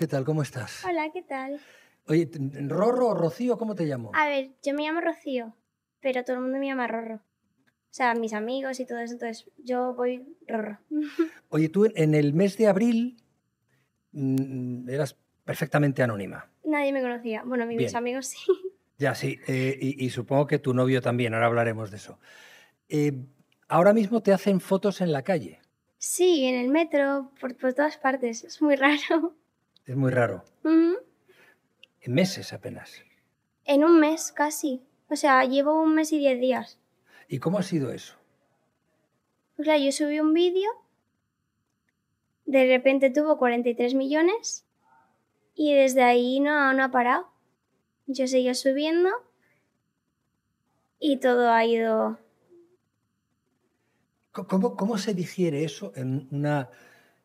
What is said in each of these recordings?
¿qué tal? ¿Cómo estás? Hola, ¿qué tal? Oye, ¿Rorro o Rocío? ¿Cómo te llamo? A ver, yo me llamo Rocío, pero todo el mundo me llama Rorro. O sea, mis amigos y todo eso, entonces yo voy Rorro. Oye, tú en el mes de abril mm, eras perfectamente anónima. Nadie me conocía. Bueno, mis amigos sí. Ya, sí. Eh, y, supongo que tu novio también, ahora hablaremos de eso. Eh, ahora mismo te hacen fotos en la calle. Sí, en el metro, por todas partes. Es muy raro. Es muy raro. En meses apenas. En un mes casi. O sea, llevo un mes y diez días. ¿Y cómo ha sido eso? Pues sea, yo subí un vídeo, de repente tuvo 43 millones y desde ahí no, no ha parado. Yo seguía subiendo y todo ha ido... ¿Cómo, ¿Cómo se digiere eso en una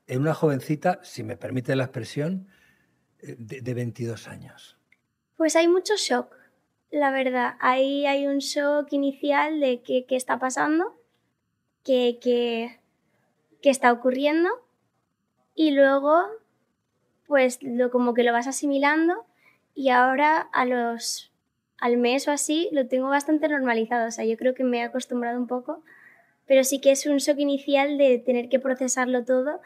en una jovencita, si me permite la expresión, eh, de, 22 años? Pues hay mucho shock, la verdad. Ahí hay un shock inicial de qué, está pasando, qué, está ocurriendo y luego pues lo, como que lo vas asimilando y ahora a al mes o así lo tengo bastante normalizado, o sea, yo creo que me he acostumbrado un poco, pero sí que es un shock inicial de tener que procesarlo todo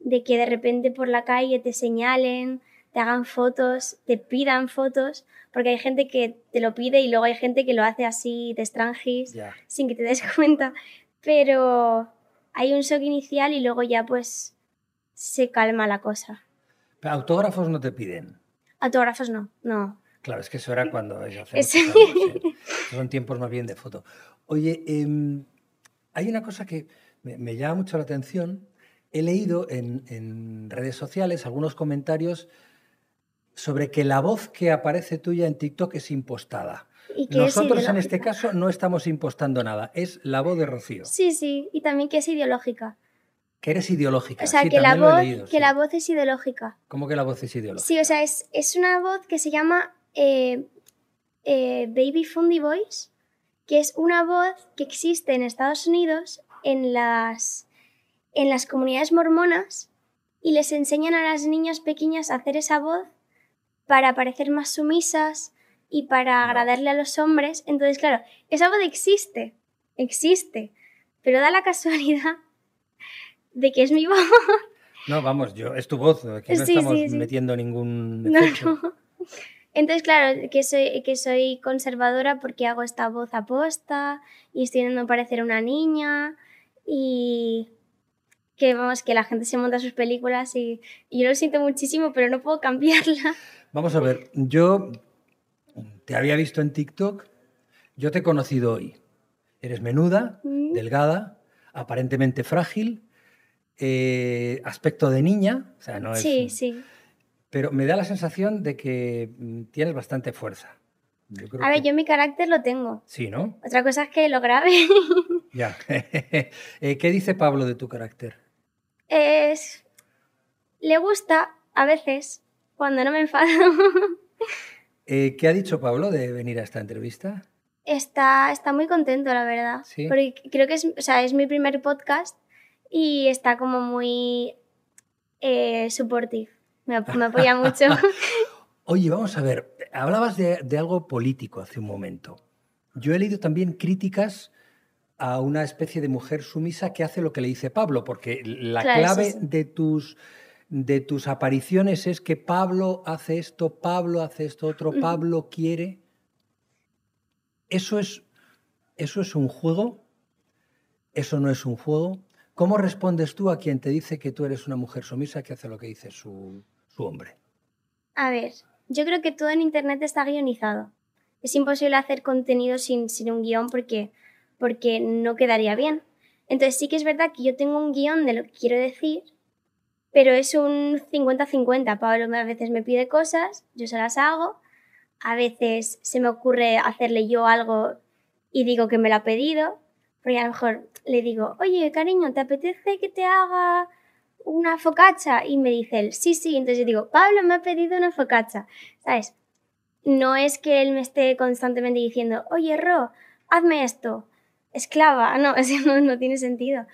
de que de repente por la calle te señalen, te hagan fotos, te pidan fotos, porque hay gente que te lo pide y luego hay gente que lo hace así de extranjis, sin que te des cuenta. Pero hay un shock inicial y luego ya pues se calma la cosa. autógrafos no te piden. Autógrafos no, no. Claro, es que eso era cuando hacemos fotos. Son tiempos más bien de foto. Oye, em, hay una cosa que me, me llama mucho la atención he leído en, redes sociales algunos comentarios sobre que la voz que aparece tuya en TikTok es impostada. Nosotros en este caso no estamos impostando nada, es la voz de Rocío. Sí, sí, y también que es ideológica. Que eres ideológica. O sea, que, la voz, es ideológica. ¿Cómo que la voz es ideológica? Sí, o sea, es, es una voz que se llama eh, eh, Baby Fundy Voice, que es una voz que existe en Estados Unidos en las en las comunidades mormonas y les enseñan a las niñas pequeñas a hacer esa voz para parecer más sumisas y para agradarle a los hombres. Entonces, claro, esa voz existe, existe, pero da la casualidad de que es mi voz. No, vamos, yo, es tu voz, que no estamos metiendo ningún... Entonces, claro, que soy, que soy conservadora porque hago esta voz aposta y estoy a parecer una niña y que vamos, que la gente se monta sus películas y, yo lo siento muchísimo, pero no puedo cambiarla. Vamos a ver, yo te había visto en TikTok, yo te he conocido hoy. Eres menuda, mm. delgada, aparentemente frágil, eh, aspecto de niña, o sea, no es, Sí, sí. Pero me da la sensación de que mm, tienes bastante fuerza. a ver, yo mi carácter lo tengo. Sí, ¿no? Otra cosa es que lo grabe. ya. Eh, ¿Qué dice Pablo de tu carácter? Es... Le gusta a veces, cuando no me enfado. Eh, ¿Qué ha dicho Pablo de venir a esta entrevista? Está, está muy contento, la verdad. Porque creo que es, mi primer podcast y está como muy eh, supportive. Me, apoya mucho. Oye, vamos a ver, hablabas de, de, algo político hace un momento. Yo he leído también críticas a una especie de mujer sumisa que hace lo que le dice Pablo, porque la clave de tus de tus apariciones es que Pablo hace esto, Pablo hace esto otro, Pablo quiere. Eso es eso es un juego. Eso no es un juego. ¿Cómo respondes tú a quien te dice que tú eres una mujer sumisa que hace lo que dice su, hombre? A ver, yo creo que todo en internet está guionizado. Es imposible hacer contenido sin, sin un guión porque porque no quedaría bien. Entonces sí que es verdad que yo tengo un guión de lo que quiero decir, pero es un 50-50. Pablo a veces me pide cosas, yo se las hago, a veces se me ocurre hacerle yo algo y digo que me lo ha pedido, porque a lo mejor le digo, oye, cariño, ¿te apetece que te haga una focacha? Y me dice él, sí, sí. Entonces yo digo, Pablo me ha pedido una focacha, ¿sabes? No es que él me esté constantemente diciendo, oye, Ro, hazme esto esclava, ah, no, no, tiene sentido.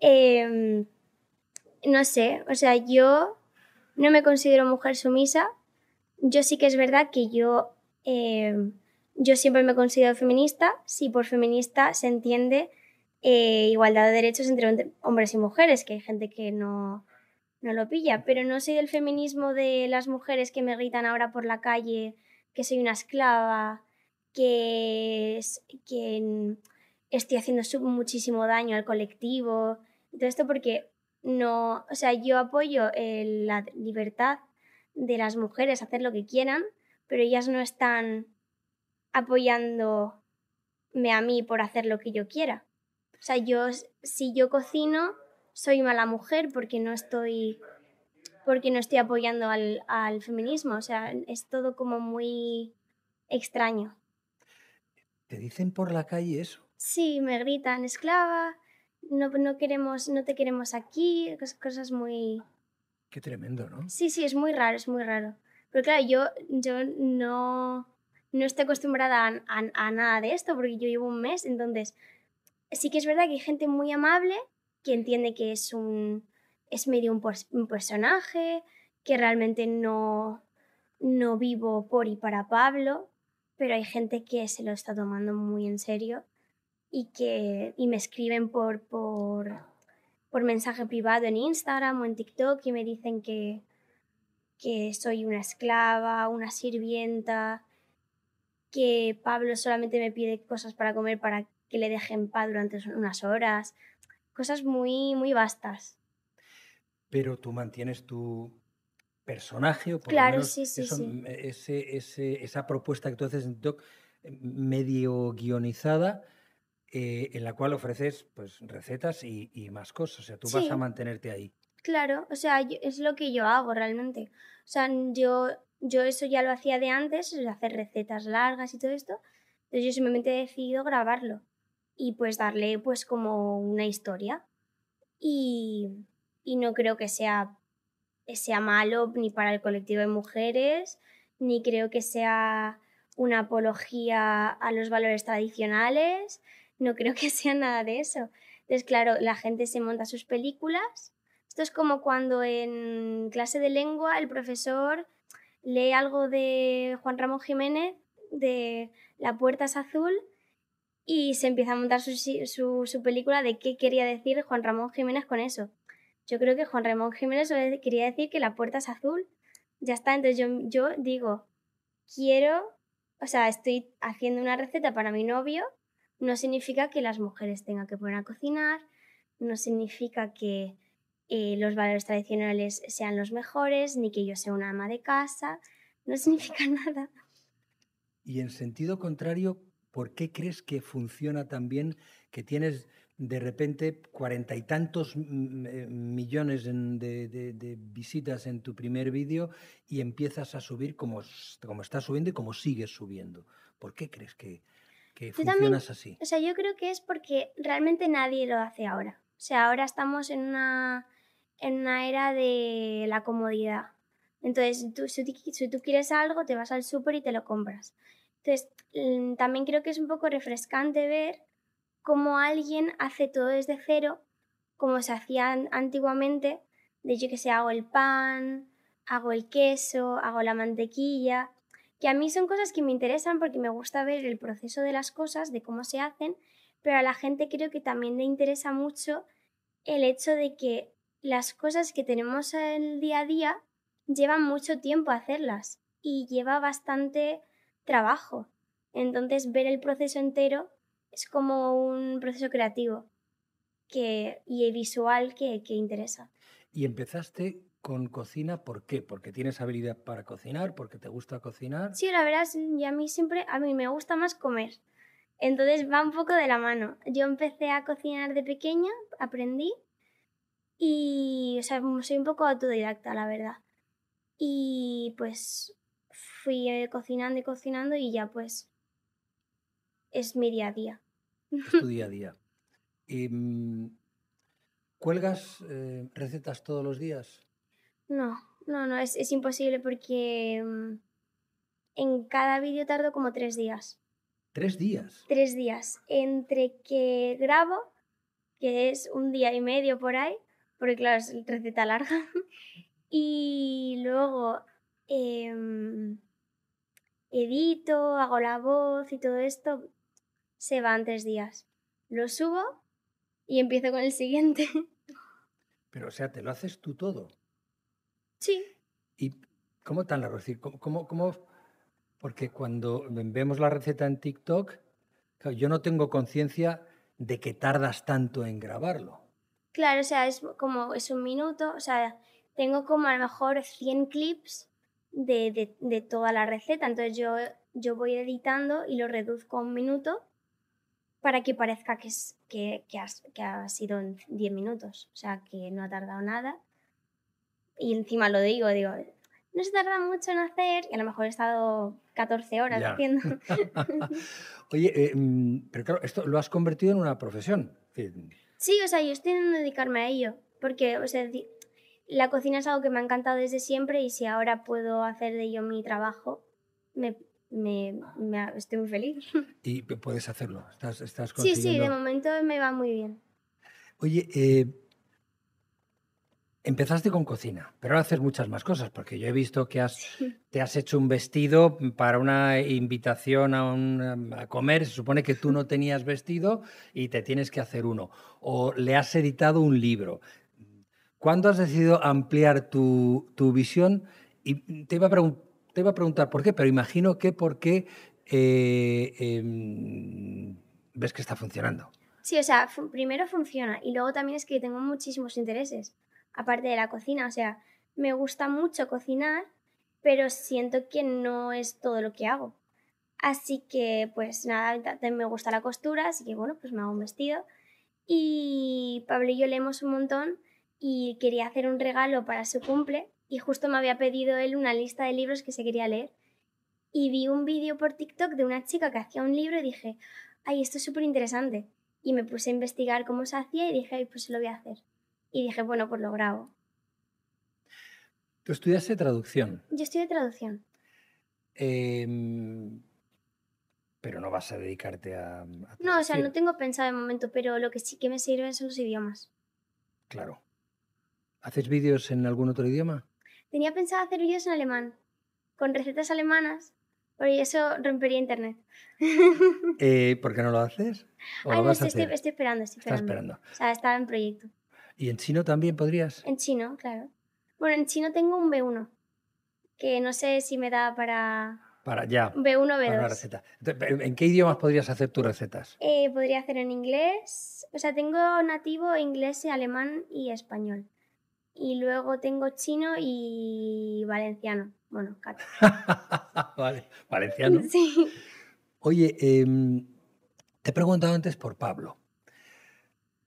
Em, no sé, o sea, yo no me considero mujer sumisa. Yo sí que es verdad que yo, em, yo siempre me he considerado feminista, si por feminista se entiende eh, igualdad de derechos entre hombres y mujeres, que hay gente que no, no lo pilla, pero no soy del feminismo de las mujeres que me gritan ahora por la calle que soy una esclava, que, es, que estoy haciendo muchísimo daño al colectivo. Todo esto porque no, o sea, yo apoyo eh, la libertad de las mujeres hacer lo que quieran, pero ellas no están apoyándome a mí por hacer lo que yo quiera. O sea, yo si yo cocino soy mala mujer porque no estoy porque no estoy apoyando al, al feminismo. O sea, es todo como muy extraño. ¿Te dicen por la calle eso? Sí, me gritan, esclava, no, queremos, no te queremos aquí, cosas muy... Qué tremendo, ¿no? Sí, sí, es muy raro, es muy raro. Pero claro, yo, yo no, no estoy acostumbrada a, nada de esto porque yo llevo un mes, entonces sí que es verdad que hay gente muy amable que entiende que es un es medio un, un, personaje, que realmente no, no vivo por y para Pablo, pero hay gente que se lo está tomando muy en serio y, que, me escriben por, por, mensaje privado en Instagram o en TikTok y me dicen que, que soy una esclava, una sirvienta, que Pablo solamente me pide cosas para comer para que le dejen paz durante unas horas, cosas muy, muy vastas. Pero tú mantienes tu personaje claro, sí, sí, mm, esa propuesta que tú haces en TikTok eh, medio guionizada, eh, en la cual ofreces pues recetas y, más cosas. O sea, tú vas a mantenerte ahí. Claro, o sea, es lo que yo hago realmente. O sea, yo, yo eso ya lo hacía de antes, hacer recetas largas y todo esto. Entonces yo simplemente he decidido grabarlo y pues darle pues como una historia. Y, no creo que sea, sea malo ni para el colectivo de mujeres, ni creo que sea una apología a los valores tradicionales, no creo que sea nada de eso. Entonces, claro, la gente se monta sus películas. Esto es como cuando en clase de lengua el profesor lee algo de Juan Ramón Jiménez, de La puerta es azul, y se empieza a montar su, película de qué quería decir Juan Ramón Jiménez con eso. Yo creo que Juan Ramón Jiménez quería decir que la puerta es azul. Ya está, entonces yo, yo digo, quiero, o sea, estoy haciendo una receta para mi novio no significa que las mujeres tengan que poner a cocinar, no significa que eh, los valores tradicionales sean los mejores, ni que yo sea una ama de casa, no significa nada. Y en sentido contrario, ¿por qué crees que funciona tan bien que tienes de repente cuarenta y tantos eh, millones de, visitas en tu primer vídeo y empiezas a subir como, como estás subiendo y como sigues subiendo? ¿Por qué crees que, que así. O sea, yo creo que es porque realmente nadie lo hace ahora. O sea, ahora estamos en una, en una era de la comodidad. Entonces, tú, si, tú quieres algo, te vas al súper y te lo compras. Entonces, mm, también creo que es un poco refrescante ver cómo alguien hace todo desde cero, como se hacía antiguamente, de yo que sé, hago el pan, hago el queso, hago la mantequilla, que a mí son cosas que me interesan porque me gusta ver el proceso de las cosas, de cómo se hacen, pero a la gente creo que también le interesa mucho el hecho de que las cosas que tenemos el día a día llevan mucho tiempo hacerlas y lleva bastante trabajo. Entonces ver el proceso entero es como un proceso creativo que, y visual que, que interesa. Y empezaste con cocina, ¿por qué? ¿Porque tienes habilidad para cocinar? ¿Porque te gusta cocinar? Sí, la verdad, ya a mí siempre, a mí me gusta más comer. Entonces va un poco de la mano. Yo empecé a cocinar de pequeña, aprendí y, o sea, soy un poco autodidacta, la verdad. Y pues fui eh, cocinando y cocinando y ya pues es mi día a día. Es tu día a día. Em, ¿Cuelgas eh, recetas todos los días? No, no, no, es, imposible porque mm, en cada vídeo tardo como tres días. ¿Tres días? Tres días. Entre que grabo, que es un día y medio por ahí, porque claro, es receta larga, y luego em, edito, hago la voz y todo esto, se van tres días. Lo subo y empiezo con el siguiente. Pero o sea, te lo haces tú todo. Sí. ¿Y cómo tan largo? Es Porque cuando vemos la receta en TikTok, yo no tengo conciencia de que tardas tanto en grabarlo. Claro, o sea, es como es un minuto, o sea, tengo como a lo mejor 100 clips de, toda la receta, entonces yo, yo voy editando y lo reduzco a un minuto para que parezca que, que, que ha sido en 10 minutos, o sea, que no ha tardado nada y encima lo digo, digo, no se tarda mucho en hacer y a lo mejor he estado 14 horas haciendo. Oye, eh, mm, pero claro, esto lo has convertido en una profesión. Sí, o sea, yo estoy en dedicarme a ello, porque, o sea, la cocina es algo que me ha encantado desde siempre y si ahora puedo hacer de ello mi trabajo, me, me, estoy muy feliz. Y puedes hacerlo, estás, estás consiguiendo... Sí, sí, de momento me va muy bien. Oye, eh Empezaste con cocina, pero ahora haces muchas más cosas, porque yo he visto que te has hecho un vestido para una invitación a, comer, se supone que tú no tenías vestido y te tienes que hacer uno, o le has editado un libro. ¿Cuándo has decidido ampliar tu, visión? Y te iba, a preguntar por qué, pero imagino que porque eh, em, ves que está funcionando. Sí, o sea, primero funciona y luego también es que tengo muchísimos intereses aparte de la cocina. O sea, me gusta mucho cocinar, pero siento que no es todo lo que hago. Así que, pues nada, me gusta la costura, así que bueno, pues me hago un vestido. Y Pablo y yo leemos un montón y quería hacer un regalo para su cumple y justo me había pedido él una lista de libros que se quería leer. Y vi un vídeo por TikTok de una chica que hacía un libro y dije, ay, esto es súper interesante. Y me puse a investigar cómo se hacía y dije, ay, pues lo voy a hacer y dije, bueno, pues lo grabo. ¿Tú estudiaste traducción? Yo estudié traducción. Em, pero no vas a dedicarte a, No, o sea, no tengo pensado de momento, pero lo que sí que me sirve son los idiomas. Claro. ¿Haces vídeos en algún otro idioma? Tenía pensado hacer vídeos en alemán, con recetas alemanas, Por eso rompería internet. Eh, ¿Por qué no lo haces? no, estoy, esperando, estoy esperando. esperando. O sea, estaba en proyecto. ¿Y en chino también podrías? En chino, claro. Bueno, en chino tengo un B1, que no sé si me da para... Para ya. B1, B2. Para una receta. ¿En qué idiomas podrías hacer tus recetas? Eh, podría hacer en inglés. O sea, tengo nativo inglés, alemán y español. Y luego tengo chino y valenciano. Bueno, vale, valenciano. Sí. Oye, em, te he preguntado antes por Pablo.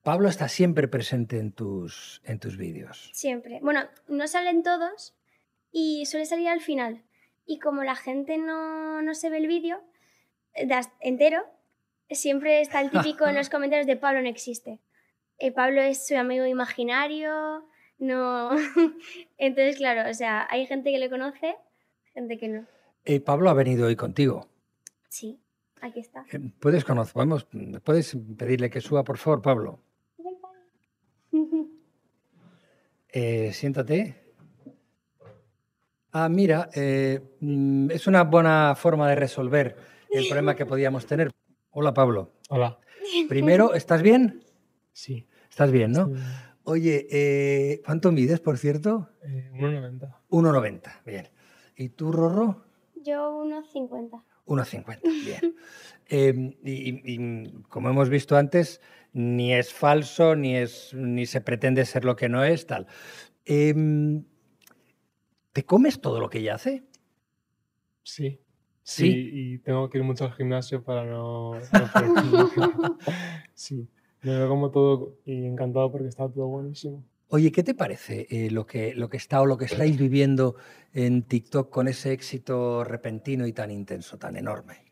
Pablo está siempre presente en tus, en tus vídeos. Siempre. Bueno, no salen todos y suele salir al final. Y como la gente no, se ve el vídeo eh, entero, siempre está el típico en los comentarios de Pablo no existe. Eh, Pablo es su amigo imaginario, no. Entonces, claro, o sea, hay gente que le conoce, gente que no. Eh, Pablo ha venido hoy contigo. Sí, aquí está. ¿Puedes, conocer, ¿Puedes pedirle que suba, por favor, Pablo? Eh, siéntate. Ah, mira, eh, mm, es una buena forma de resolver el problema que podíamos tener. Hola, Pablo. Hola. Primero, ¿estás bien? Sí. Estás bien, ¿no? Oye, eh, ¿cuánto mides, por cierto? 1,90. 1,90, bien. ¿Y tú, Rorro? Yo 1,50. 1,50, bien. y como hemos visto antes, ni es falso, ni, es, ni se pretende ser lo que no es, tal. Em, ¿Te comes todo lo que ella hace? Sí. Sí. Y, tengo que ir mucho al gimnasio para no. sí. Me lo como todo y encantado porque está todo buenísimo. Oye, ¿qué te parece eh, lo, que, lo que está o lo que estáis viviendo en TikTok con ese éxito repentino y tan intenso, tan enorme?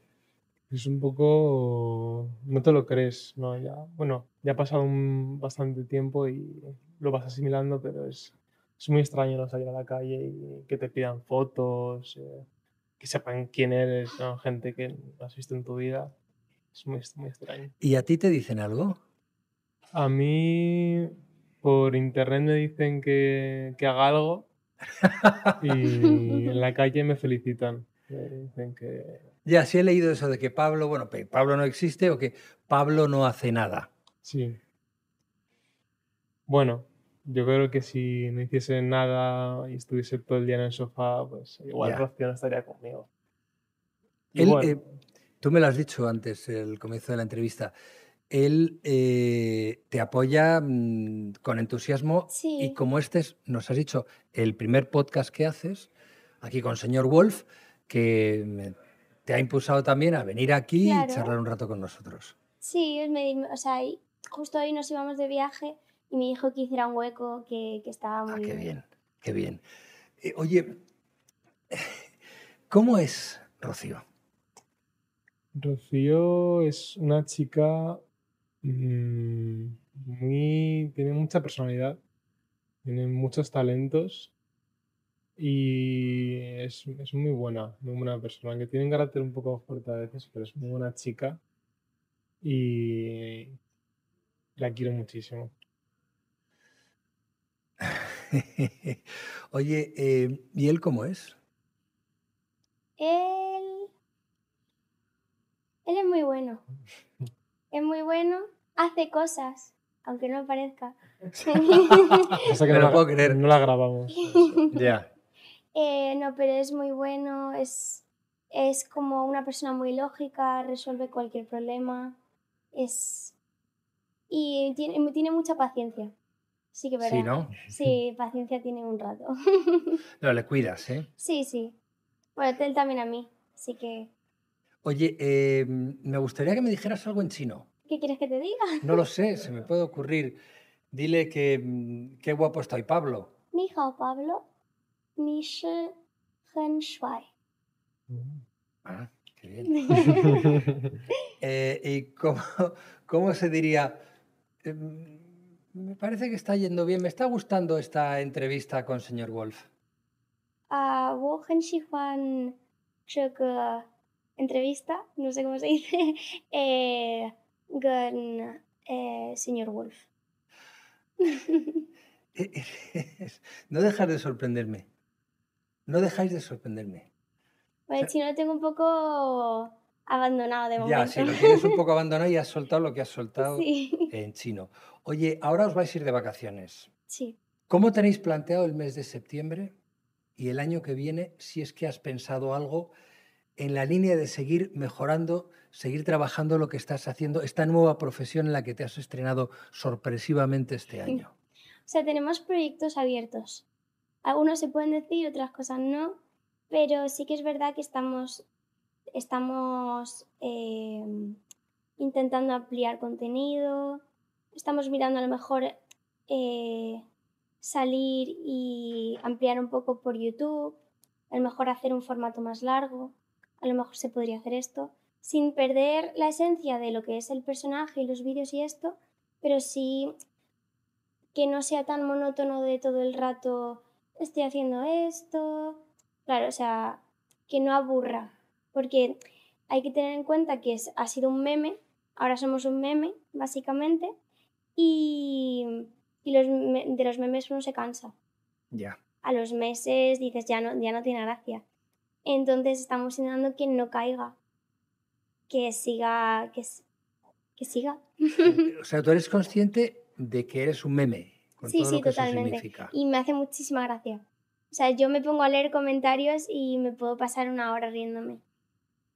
es un poco, no te lo crees, ¿no? Ya, bueno, ya ha pasado bastante tiempo y lo vas asimilando, pero es, es muy extraño no salir a la calle y que te pidan fotos, eh, que sepan quién eres, gente que has visto en tu vida. Es muy, extraño. ¿Y a ti te dicen algo? A mí por internet me dicen que, que haga algo y en la calle me felicitan. Me dicen que ya, sí he leído eso de que Pablo, bueno, Pablo no existe o que Pablo no hace nada. Sí. Bueno, yo creo que si no hiciese nada y estuviese todo el día en el sofá, pues igual Rocío no estaría conmigo. Eh, tú me lo has dicho antes, el comienzo de la entrevista. Él eh, te apoya mm, con entusiasmo y como este nos has dicho, el primer podcast que haces, aquí con señor Wolf, que mm, te ha impulsado también a venir aquí y charlar un rato con nosotros. Sí, o sea, justo hoy nos íbamos de viaje y me dijo que hiciera un hueco, que, que estaba muy ah, qué bien. Qué bien. Eh, oye, ¿cómo es Rocío? Rocío es una chica mm, muy. tiene mucha personalidad, tiene muchos talentos y es, muy buena, muy buena persona, que tiene un carácter un poco fuerte a veces, pero es muy buena chica y la quiero muchísimo. Oye, em, ¿y él cómo es? Él... Él es muy bueno. es muy bueno, hace cosas, aunque no parezca. no, la, puedo creer. No la grabamos. Ya. Eh, no, pero es muy bueno, es, es como una persona muy lógica, resuelve cualquier problema, es... Y tiene, mucha paciencia. Sí que verdad. Sí, ¿no? Sí, paciencia tiene un rato. no, le cuidas, ¿eh? Sí, sí. Bueno, él también a mí, así que... Oye, eh, me gustaría que me dijeras algo en chino. ¿Qué quieres que te diga? No lo sé, se me puede ocurrir. Dile que mm, qué guapo estoy, Pablo. Mi hijo Pablo. Michel Renschweig. Mm. Ah, qué bien. eh, ¿Y cómo, cómo, se diría? Eh, me parece que está yendo bien. Me está gustando esta entrevista con señor Wolf. Ah, uh, entrevista, no sé cómo se dice, con eh, eh, señor Wolf. no dejar de sorprenderme no dejáis de sorprenderme. Bueno, pues el chino lo tengo un poco abandonado de momento. Ya, si lo tienes un poco abandonado y has soltado lo que has soltado en chino. Oye, ahora os vais a ir de vacaciones. Sí. ¿Cómo tenéis planteado el mes de septiembre y el año que viene, si es que has pensado algo en la línea de seguir mejorando, seguir trabajando lo que estás haciendo, esta nueva profesión en la que te has estrenado sorpresivamente este año? O sea, tenemos proyectos abiertos. Algunos se pueden decir, otras cosas no, pero sí que es verdad que estamos, estamos em, intentando ampliar contenido, estamos mirando a lo mejor eh, salir y ampliar un poco por YouTube, a lo mejor hacer un formato más largo, a lo mejor se podría hacer esto, sin perder la esencia de lo que es el personaje y los vídeos y esto, pero sí que no sea tan monótono de todo el rato estoy haciendo esto. Claro, o sea, que no aburra, porque hay que tener en cuenta que es, ha sido un meme, ahora somos un meme, básicamente, y, de los memes uno se cansa. Ya. A los meses dices, ya no, ya no tiene gracia. Entonces estamos intentando que no caiga, que siga, que, que siga. o sea, tú eres consciente de que eres un meme sí, sí, totalmente. Y me hace muchísima gracia. O sea, yo me pongo a leer comentarios y me puedo pasar una hora riéndome.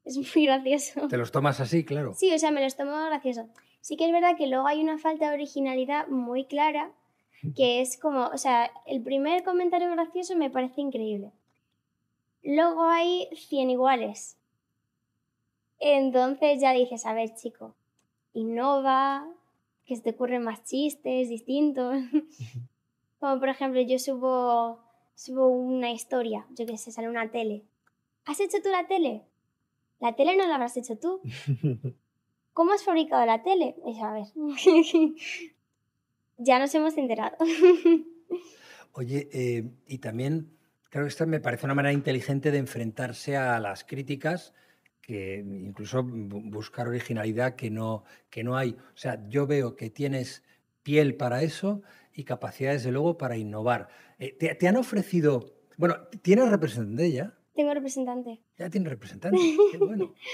Es muy gracioso. ¿Te los tomas así, claro? Sí, o sea, me los tomo gracioso. Sí que es verdad que luego hay una falta de originalidad muy clara, que es como, o sea, el primer comentario gracioso me parece increíble. Luego hay 100 iguales. Entonces ya dices, a ver, chico, innova, que se te ocurren más chistes distintos. Como por ejemplo, yo subo, subo una historia, yo que sé, sale una tele. ¿Has hecho tú la tele? La tele no la habrás hecho tú. ¿Cómo has fabricado la tele? Pues, a ver. ya nos hemos enterado. Oye, eh, y también creo que esta me parece una manera inteligente de enfrentarse a las críticas que incluso buscar originalidad que no, que no hay. O sea, yo veo que tienes piel para eso y capacidades, de luego, para innovar. Eh, te, han ofrecido, bueno, ¿tienes representante ya? Tengo representante. Ya tienes representante, qué bueno.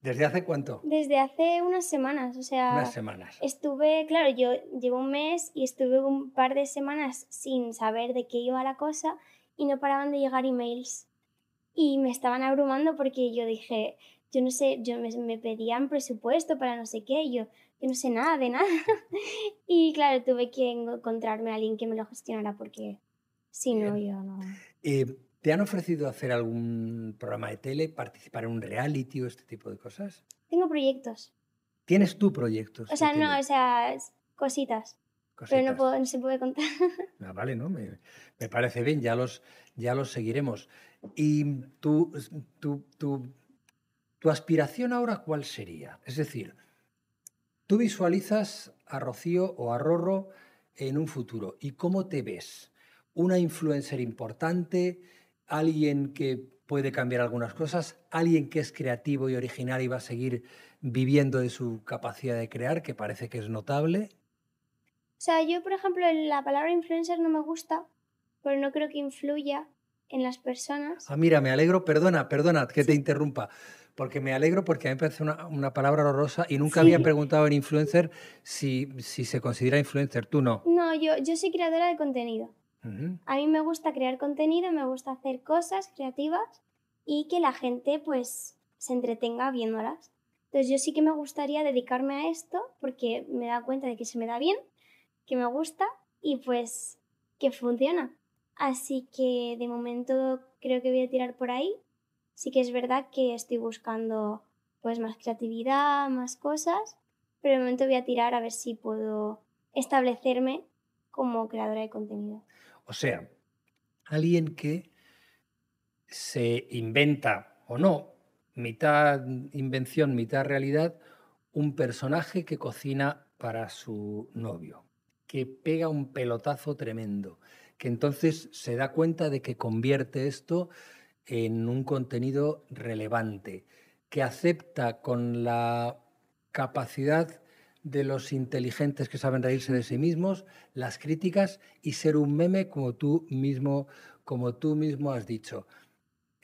¿Desde hace cuánto? Desde hace unas semanas, o sea... Unas semanas. Estuve, claro, yo llevo un mes y estuve un par de semanas sin saber de qué iba la cosa y no paraban de llegar emails y me estaban abrumando porque yo dije, yo no sé, yo me, pedían presupuesto para no sé qué, yo, no sé nada de nada. y claro, tuve que encontrarme a alguien que me lo gestionara porque si no, yo no. Eh, ¿Te han ofrecido hacer algún programa de tele, participar en un reality o este tipo de cosas? Tengo proyectos. ¿Tienes tú proyectos? O sea, no, o sea, cositas. Pero no, se puede contar. Ah, vale, ¿no? Me, parece bien, ya los, ya los seguiremos. ¿Y tu, tu, tu, tu aspiración ahora cuál sería? Es decir, tú visualizas a Rocío o a Rorro en un futuro y cómo te ves. Una influencer importante, alguien que puede cambiar algunas cosas, alguien que es creativo y original y va a seguir viviendo de su capacidad de crear, que parece que es notable. O sea, yo, por ejemplo, la palabra influencer no me gusta, pero no creo que influya, en las personas. Ah, mira, me alegro, perdona, perdona que te interrumpa, porque me alegro porque a mí me parece una, una palabra horrorosa y nunca había preguntado en influencer si, si, se considera influencer, tú no. No, yo, yo soy creadora de contenido. A mí me gusta crear contenido, me gusta hacer cosas creativas y que la gente pues se entretenga viéndolas. Entonces yo sí que me gustaría dedicarme a esto porque me da cuenta de que se me da bien, que me gusta y pues que funciona. Así que de momento creo que voy a tirar por ahí. Sí que es verdad que estoy buscando pues más creatividad, más cosas, pero de momento voy a tirar a ver si puedo establecerme como creadora de contenido. O sea, alguien que se inventa o no, mitad invención, mitad realidad, un personaje que cocina para su novio, que pega un pelotazo tremendo, que entonces se da cuenta de que convierte esto en un contenido relevante, que acepta con la capacidad de los inteligentes que saben reírse de sí mismos, las críticas y ser un meme como tú mismo, como tú mismo has dicho.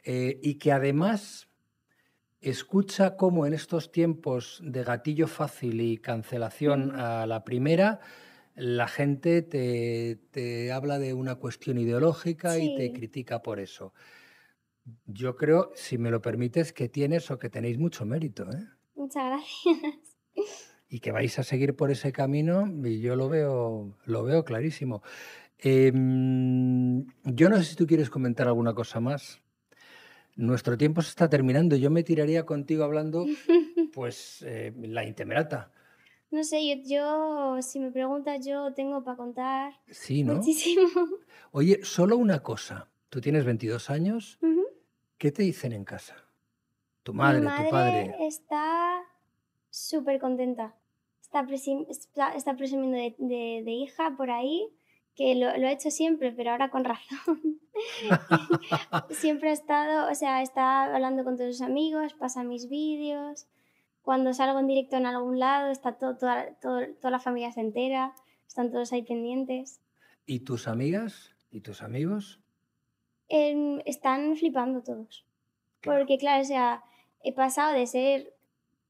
Eh, y que además escucha cómo en estos tiempos de gatillo fácil y cancelación a la primera, la gente te, habla de una cuestión ideológica y te critica por eso. Yo creo, si me lo permites, que tienes o que tenéis mucho mérito. ¿eh? Muchas gracias. Y que vais a seguir por ese camino, y yo lo veo, lo veo clarísimo. Em, yo no sé si tú quieres comentar alguna cosa más. Nuestro tiempo se está terminando. Yo me tiraría contigo hablando, pues, eh, la intemerata. No sé, yo, si me preguntas, yo tengo para contar muchísimo. Oye, solo una cosa. Tú tienes 22 años. ¿Qué te dicen en casa? Tu madre, tu padre. Está súper contenta. Está, está, presumiendo de, hija por ahí, que lo, ha hecho siempre, pero ahora con razón. siempre ha estado, o sea, está hablando con todos sus amigos, pasa mis vídeos cuando salgo en directo en algún lado, está todo, toda, toda la familia se entera, están todos ahí pendientes. ¿Y tus amigas? ¿Y tus amigos? Em, están flipando todos. Porque, claro, sea, he pasado de ser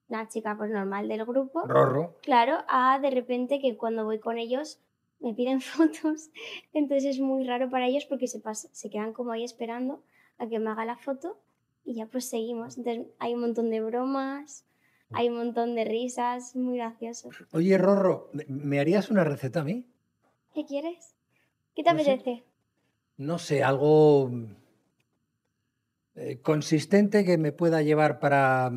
una chica pues, normal del grupo. Rorro. Claro, a de repente que cuando voy con ellos me piden fotos. Entonces es muy raro para ellos porque se, se quedan como ahí esperando a que me haga la foto y ya pues seguimos. Entonces hay un montón de bromas hay un montón de risas, muy gracioso. Oye, Rorro, ¿me harías una receta a mí? ¿Qué quieres? ¿Qué te apetece? No sé, algo eh, consistente que me pueda llevar para,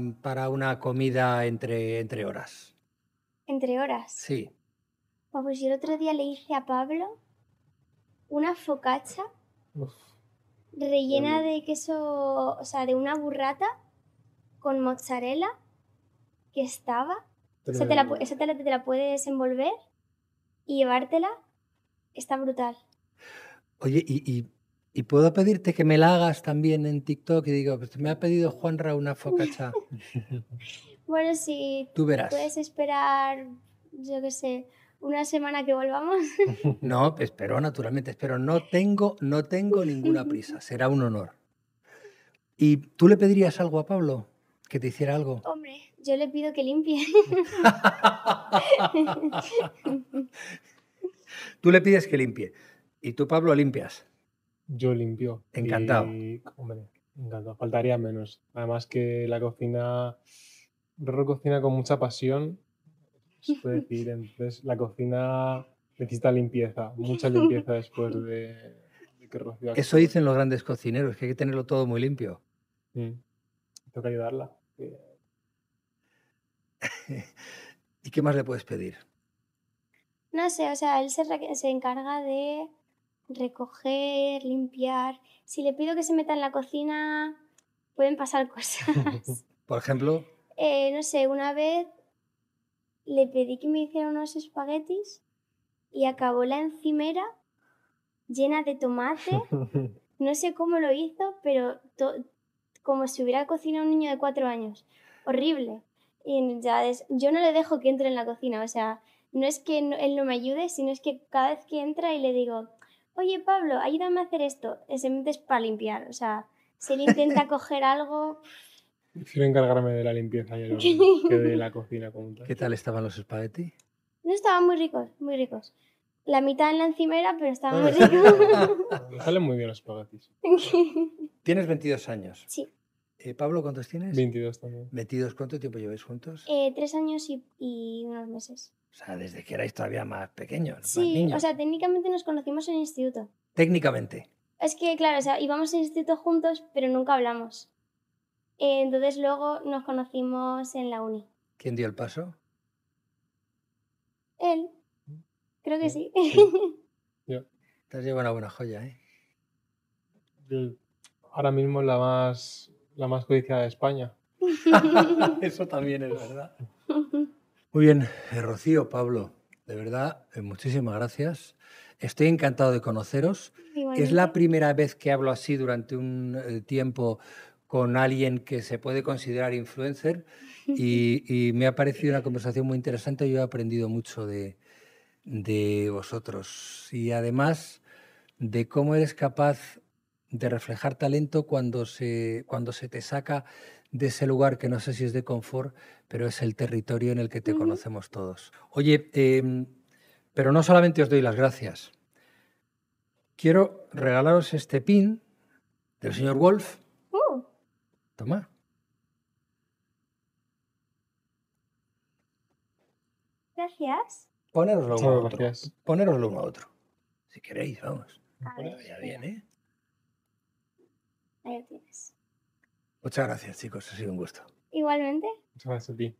una comida entre, entre horas. ¿Entre horas? Sí. Pues, pues yo el otro día le hice a Pablo una focacha rellena de queso, o sea, de una burrata con mozzarella que estaba. te esa tela te la puedes envolver y llevártela. Está brutal. Oye, y, puedo pedirte que me la hagas también en TikTok y digo, pues me ha pedido Juanra una focacha. bueno, sí. Tú verás. Puedes esperar, yo qué sé, una semana que volvamos. no, espero, naturalmente, espero. No tengo, no tengo ninguna prisa. Será un honor. ¿Y tú le pedirías algo a Pablo? ¿Que te hiciera algo? Hombre. Yo le pido que limpie. tú le pides que limpie. ¿Y tú, Pablo, limpias? Yo limpio. Encantado. hombre, encantado. Faltaría menos. Además que la cocina... Rorro cocina con mucha pasión. decir, entonces la cocina necesita limpieza, mucha limpieza después de, que Rocío... Eso dicen los grandes cocineros, que hay que tenerlo todo muy limpio. Toca Tengo que ayudarla. ¿Y qué más le puedes pedir? No sé, o sea, él se, encarga de recoger, limpiar. Si le pido que se meta en la cocina, pueden pasar cosas. ¿Por ejemplo? Eh, no sé, una vez le pedí que me hiciera unos espaguetis y acabó la encimera llena de tomate. No sé cómo lo hizo, pero como si hubiera cocinado un niño de cuatro años. Horrible. Y ya es, yo no le dejo que entre en la cocina, o sea, no es que él no me ayude, sino es que cada vez que entra y le digo, oye Pablo, ayúdame a hacer esto, se mete para limpiar, o sea, si él intenta coger algo... quiero encargarme de la limpieza y de la cocina como tal. ¿Qué tal estaban los espaguetis? No, estaban muy ricos, muy ricos. La mitad en la encimera, pero estaban muy ricos. salen muy bien los espaguetis. ¿Tienes 22 años? Sí. Eh, Pablo, ¿cuántos tienes? 22 también. 22, ¿cuánto tiempo lleváis juntos? Eh, tres años y, unos meses. O sea, desde que erais todavía más pequeños. más niños. o sea, técnicamente nos conocimos en el instituto. Técnicamente. Es que, claro, o sea, íbamos al instituto juntos, pero nunca hablamos. Eh, entonces luego nos conocimos en la uni. ¿Quién dio el paso? Él. Creo que sí. Yo. Te has llevado una buena joya, ¿eh? ahora mismo la más la más codiciada de España. Eso también es verdad. Muy bien, eh, Rocío, Pablo, de verdad, eh, muchísimas gracias. Estoy encantado de conoceros. Es la primera vez que hablo así durante un eh, tiempo con alguien que se puede considerar influencer y, me ha parecido una conversación muy interesante. Yo he aprendido mucho de, de vosotros y además de cómo eres capaz de reflejar talento cuando se, cuando se te saca de ese lugar que no sé si es de confort, pero es el territorio en el que te conocemos todos. Oye, em, pero no solamente os doy las gracias. Quiero regalaros este pin del señor Wolf. Oh. Toma. Gracias. Poneroslo uno a otro. uno a otro. Si queréis, vamos. ya bien, ¿eh? Ahí lo tienes. Muchas gracias, chicos. Ha sido un gusto. Igualmente. Muchas gracias a ti.